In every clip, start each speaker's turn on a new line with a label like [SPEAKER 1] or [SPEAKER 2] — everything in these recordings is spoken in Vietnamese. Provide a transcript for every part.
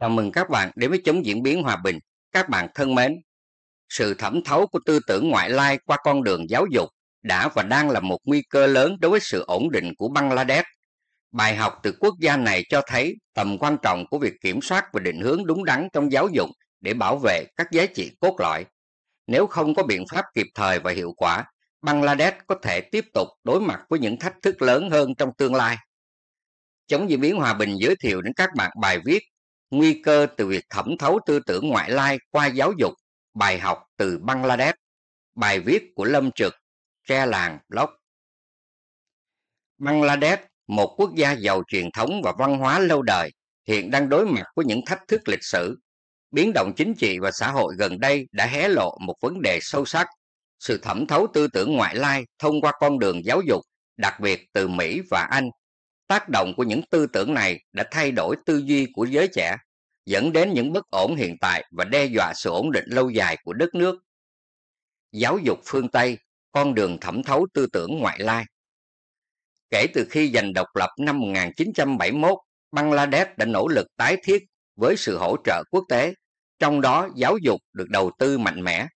[SPEAKER 1] Chào mừng các bạn đến với chống diễn biến hòa bình. Các bạn thân mến, sự thẩm thấu của tư tưởng ngoại lai qua con đường giáo dục đã và đang là một nguy cơ lớn đối với sự ổn định của Bangladesh. Bài học từ quốc gia này cho thấy tầm quan trọng của việc kiểm soát và định hướng đúng đắn trong giáo dục để bảo vệ các giá trị cốt lõi. Nếu không có biện pháp kịp thời và hiệu quả, Bangladesh có thể tiếp tục đối mặt với những thách thức lớn hơn trong tương lai. Chống diễn biến hòa bình giới thiệu đến các bạn bài viết nguy cơ từ việc thẩm thấu tư tưởng ngoại lai qua giáo dục, bài học từ Bangladesh, bài viết của Lâm Trực, Tre Làng lóc. Bangladesh, một quốc gia giàu truyền thống và văn hóa lâu đời, hiện đang đối mặt với những thách thức lịch sử. Biến động chính trị và xã hội gần đây đã hé lộ một vấn đề sâu sắc, sự thẩm thấu tư tưởng ngoại lai thông qua con đường giáo dục, đặc biệt từ Mỹ và Anh Tác động của những tư tưởng này đã thay đổi tư duy của giới trẻ, dẫn đến những bất ổn hiện tại và đe dọa sự ổn định lâu dài của đất nước. Giáo dục phương Tây, con đường thẩm thấu tư tưởng ngoại lai. Kể từ khi giành độc lập năm 1971, Bangladesh đã nỗ lực tái thiết với sự hỗ trợ quốc tế, trong đó giáo dục được đầu tư mạnh mẽ.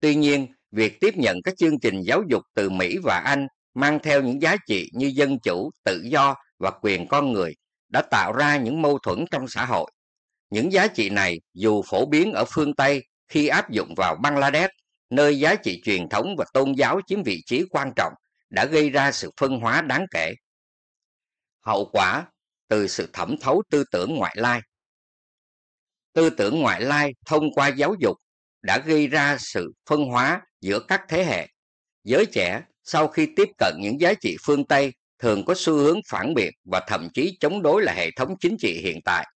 [SPEAKER 1] Tuy nhiên, việc tiếp nhận các chương trình giáo dục từ Mỹ và Anh mang theo những giá trị như dân chủ, tự do và quyền con người đã tạo ra những mâu thuẫn trong xã hội. Những giá trị này dù phổ biến ở phương Tây khi áp dụng vào Bangladesh, nơi giá trị truyền thống và tôn giáo chiếm vị trí quan trọng, đã gây ra sự phân hóa đáng kể. Hậu quả từ sự thẩm thấu tư tưởng ngoại lai. Tư tưởng ngoại lai thông qua giáo dục đã gây ra sự phân hóa giữa các thế hệ. Giới trẻ sau khi tiếp cận những giá trị phương Tây thường có xu hướng phản biệt và thậm chí chống đối là hệ thống chính trị hiện tại.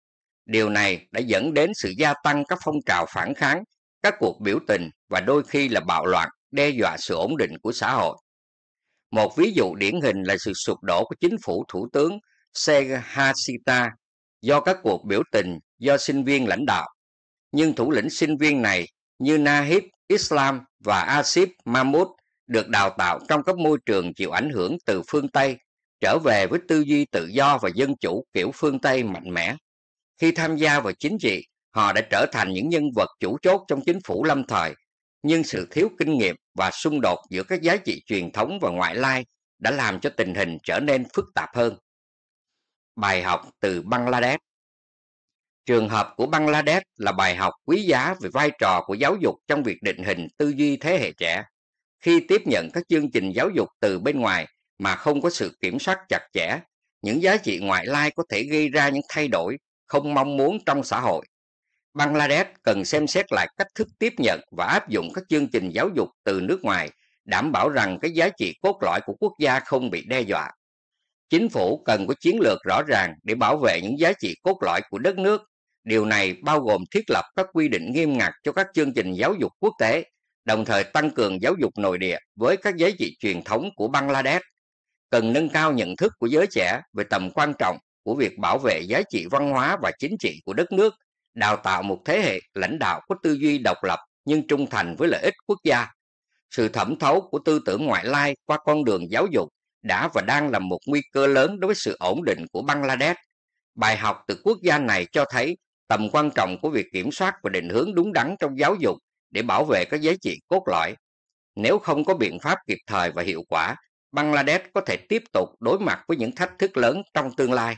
[SPEAKER 1] Điều này đã dẫn đến sự gia tăng các phong trào phản kháng, các cuộc biểu tình và đôi khi là bạo loạn đe dọa sự ổn định của xã hội. Một ví dụ điển hình là sự sụp đổ của chính phủ thủ tướng Sehasita do các cuộc biểu tình do sinh viên lãnh đạo. Nhưng thủ lĩnh sinh viên này như Nahib Islam và Asif Mahmud được đào tạo trong các môi trường chịu ảnh hưởng từ phương Tây, trở về với tư duy tự do và dân chủ kiểu phương Tây mạnh mẽ. Khi tham gia vào chính trị, họ đã trở thành những nhân vật chủ chốt trong chính phủ lâm thời, nhưng sự thiếu kinh nghiệm và xung đột giữa các giá trị truyền thống và ngoại lai đã làm cho tình hình trở nên phức tạp hơn. Bài học từ Bangladesh Trường hợp của Bangladesh là bài học quý giá về vai trò của giáo dục trong việc định hình tư duy thế hệ trẻ. Khi tiếp nhận các chương trình giáo dục từ bên ngoài mà không có sự kiểm soát chặt chẽ, những giá trị ngoại lai có thể gây ra những thay đổi không mong muốn trong xã hội. Bangladesh cần xem xét lại cách thức tiếp nhận và áp dụng các chương trình giáo dục từ nước ngoài, đảm bảo rằng cái giá trị cốt lõi của quốc gia không bị đe dọa. Chính phủ cần có chiến lược rõ ràng để bảo vệ những giá trị cốt lõi của đất nước. Điều này bao gồm thiết lập các quy định nghiêm ngặt cho các chương trình giáo dục quốc tế, đồng thời tăng cường giáo dục nội địa với các giá trị truyền thống của Bangladesh, cần nâng cao nhận thức của giới trẻ về tầm quan trọng của việc bảo vệ giá trị văn hóa và chính trị của đất nước, đào tạo một thế hệ lãnh đạo có tư duy độc lập nhưng trung thành với lợi ích quốc gia. Sự thẩm thấu của tư tưởng ngoại lai qua con đường giáo dục đã và đang là một nguy cơ lớn đối với sự ổn định của Bangladesh. Bài học từ quốc gia này cho thấy tầm quan trọng của việc kiểm soát và định hướng đúng đắn trong giáo dục để bảo vệ các giá trị cốt lõi. Nếu không có biện pháp kịp thời và hiệu quả, Bangladesh có thể tiếp tục đối mặt với những thách thức lớn trong tương lai.